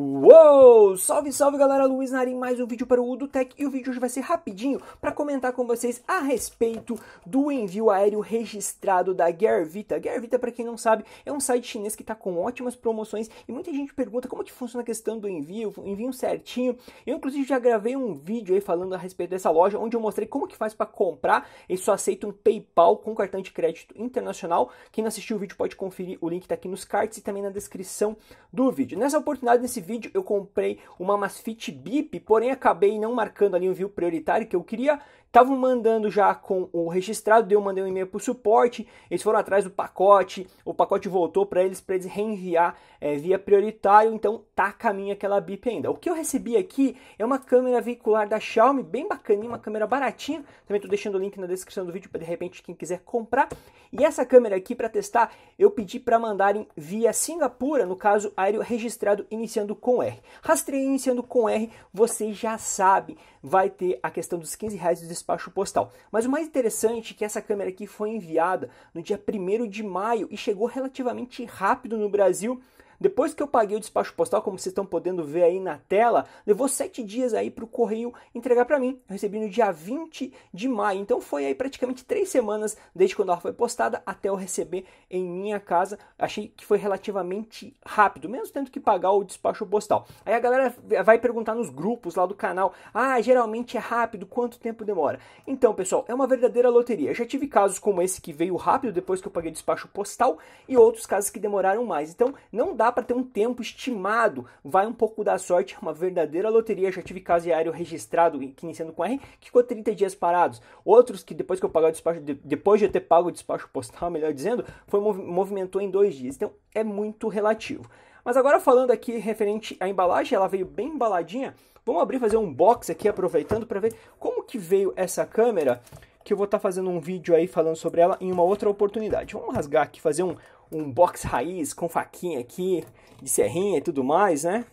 Uou! Salve, salve galera, Luiz Narim, mais um vídeo para o Udo Tech e o vídeo hoje vai ser rapidinho para comentar com vocês a respeito do envio aéreo registrado da Gervita. Gervita, para quem não sabe, é um site chinês que está com ótimas promoções e muita gente pergunta como que funciona a questão do envio, envio certinho. Eu inclusive já gravei um vídeo aí falando a respeito dessa loja, onde eu mostrei como que faz para comprar, eles só aceitam um PayPal com cartão de crédito internacional. Quem não assistiu o vídeo pode conferir, o link está aqui nos cards e também na descrição do vídeo. Nessa oportunidade, nesse vídeo eu comprei uma Masfit Bip, porém acabei não marcando ali um view prioritário que eu queria. Tava mandando já com o registrado, eu mandei um e-mail para o suporte, eles foram atrás do pacote, o pacote voltou para eles para eles reenviar é, via prioritário, então tá a caminho aquela bip ainda. O que eu recebi aqui é uma câmera veicular da Xiaomi, bem bacaninha, uma câmera baratinha. Também tô deixando o link na descrição do vídeo para de repente quem quiser comprar. E essa câmera aqui para testar, eu pedi para mandarem via Singapura, no caso aéreo registrado iniciando com R. Rastreio iniciando com R, você já sabe, vai ter a questão dos 15 reais do despacho postal. Mas o mais interessante é que essa câmera aqui foi enviada no dia 1 de maio e chegou relativamente rápido no Brasil depois que eu paguei o despacho postal, como vocês estão podendo ver aí na tela, levou sete dias aí para o correio entregar para mim. Eu recebi no dia 20 de maio. Então foi aí praticamente três semanas desde quando ela foi postada até eu receber em minha casa. Achei que foi relativamente rápido, mesmo tendo que pagar o despacho postal. Aí a galera vai perguntar nos grupos lá do canal: ah, geralmente é rápido, quanto tempo demora? Então, pessoal, é uma verdadeira loteria. Eu já tive casos como esse que veio rápido depois que eu paguei o despacho postal e outros casos que demoraram mais. Então, não dá para ter um tempo estimado. Vai um pouco da sorte, uma verdadeira loteria. Já tive caso de registrado, que iniciando com R, que ficou 30 dias parados. Outros que depois que eu pagar o despacho, depois de eu ter pago o despacho postal, melhor dizendo, foi movimentou em dois dias. Então é muito relativo. Mas agora falando aqui referente à embalagem, ela veio bem embaladinha. Vamos abrir fazer um box aqui aproveitando para ver como que veio essa câmera, que eu vou estar tá fazendo um vídeo aí falando sobre ela em uma outra oportunidade. Vamos rasgar aqui fazer um um box raiz com faquinha aqui, de serrinha e tudo mais, né?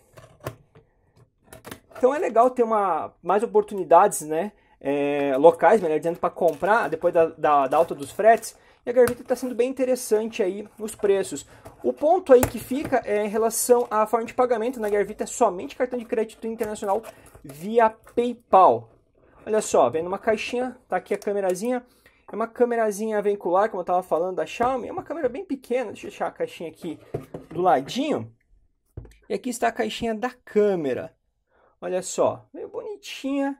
Então é legal ter uma, mais oportunidades, né? É, locais, melhor dizendo, para comprar depois da, da, da, alta dos fretes. E a Garvita está sendo bem interessante aí os preços. O ponto aí que fica é em relação à forma de pagamento na Garvita é somente cartão de crédito internacional via PayPal. Olha só, vem numa caixinha, tá aqui a câmerazinha. É uma câmerazinha avencular, como eu estava falando, da Xiaomi. É uma câmera bem pequena. Deixa eu deixar a caixinha aqui do ladinho. E aqui está a caixinha da câmera. Olha só, meio bonitinha.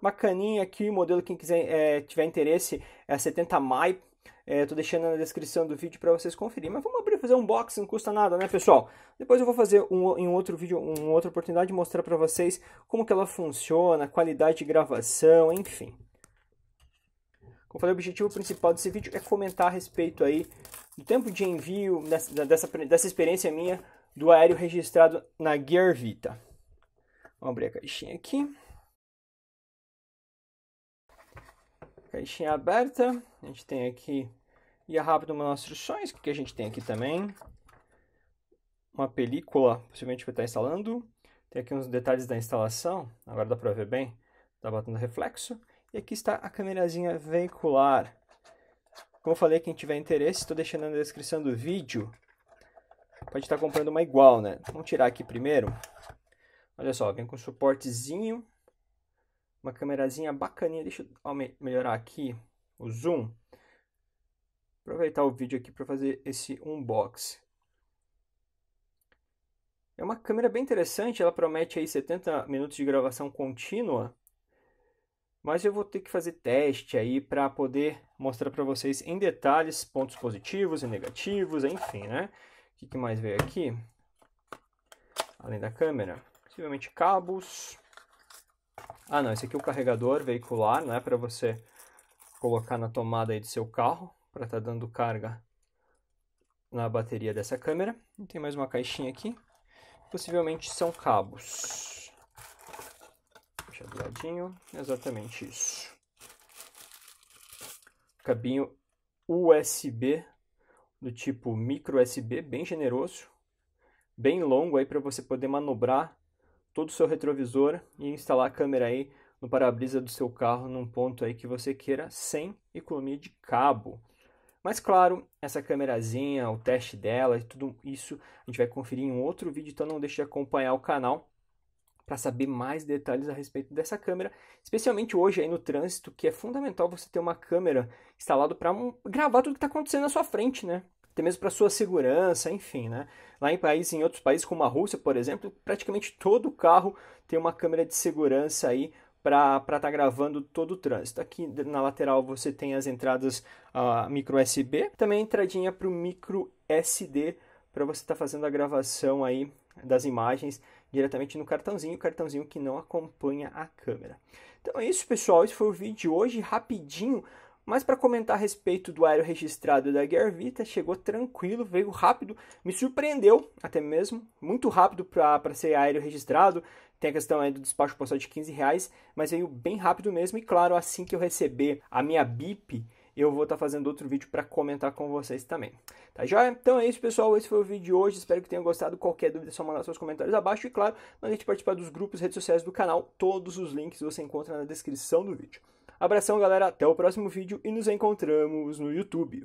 Bacaninha aqui, o modelo, quem quiser é, tiver interesse, é a 70 Mai. É, Estou deixando na descrição do vídeo para vocês conferirem. Mas vamos abrir fazer um unboxing, não custa nada, né, pessoal? Depois eu vou fazer um, em outro vídeo, uma outra oportunidade, mostrar para vocês como que ela funciona, qualidade de gravação, enfim. Como falei, o objetivo principal desse vídeo é comentar a respeito aí do tempo de envio dessa, dessa, dessa experiência minha do aéreo registrado na Gear Vita. Vamos abrir a caixinha aqui. Caixinha aberta. A gente tem aqui guia é rápido manual instruções. O que a gente tem aqui também? Uma película, possivelmente vai estar instalando. Tem aqui uns detalhes da instalação. Agora dá para ver bem. Tá botando reflexo. E aqui está a câmerazinha veicular. Como eu falei, quem tiver interesse, estou deixando na descrição do vídeo. Pode estar comprando uma igual, né? Vamos tirar aqui primeiro. Olha só, vem com suportezinho. Uma câmerazinha bacaninha. Deixa eu melhorar aqui o zoom. Aproveitar o vídeo aqui para fazer esse unboxing. É uma câmera bem interessante, ela promete aí 70 minutos de gravação contínua mas eu vou ter que fazer teste aí para poder mostrar para vocês em detalhes pontos positivos e negativos, enfim, né? O que mais veio aqui? Além da câmera, possivelmente cabos. Ah, não, esse aqui é o carregador veicular, né, para você colocar na tomada aí do seu carro, para estar tá dando carga na bateria dessa câmera. E tem mais uma caixinha aqui. Possivelmente são cabos do ladinho. Exatamente isso. Cabinho USB do tipo micro USB, bem generoso, bem longo aí para você poder manobrar todo o seu retrovisor e instalar a câmera aí no para-brisa do seu carro num ponto aí que você queira sem economia de cabo. Mas claro, essa câmerazinha, o teste dela e tudo isso a gente vai conferir em um outro vídeo, então não deixe de acompanhar o canal para saber mais detalhes a respeito dessa câmera, especialmente hoje aí no trânsito, que é fundamental você ter uma câmera instalada para gravar tudo que está acontecendo na sua frente, né? Até mesmo para sua segurança, enfim, né? Lá em países, em outros países como a Rússia, por exemplo, praticamente todo carro tem uma câmera de segurança aí para estar tá gravando todo o trânsito. Aqui na lateral você tem as entradas uh, micro USB, também a entradinha para o micro SD para você estar tá fazendo a gravação aí das imagens diretamente no cartãozinho, cartãozinho que não acompanha a câmera. Então é isso, pessoal. Esse foi o vídeo de hoje, rapidinho. Mas para comentar a respeito do aero registrado da Guervita, chegou tranquilo, veio rápido, me surpreendeu até mesmo, muito rápido para ser aéreo registrado. Tem a questão aí do despacho postal de 15 reais, mas veio bem rápido mesmo. E claro, assim que eu receber a minha BIP, eu vou estar tá fazendo outro vídeo para comentar com vocês também. Tá já? Então é isso, pessoal. Esse foi o vídeo de hoje. Espero que tenham gostado. Qualquer dúvida é só mandar seus comentários abaixo. E claro, não deixe de participar dos grupos, redes sociais do canal. Todos os links você encontra na descrição do vídeo. Abração, galera. Até o próximo vídeo e nos encontramos no YouTube.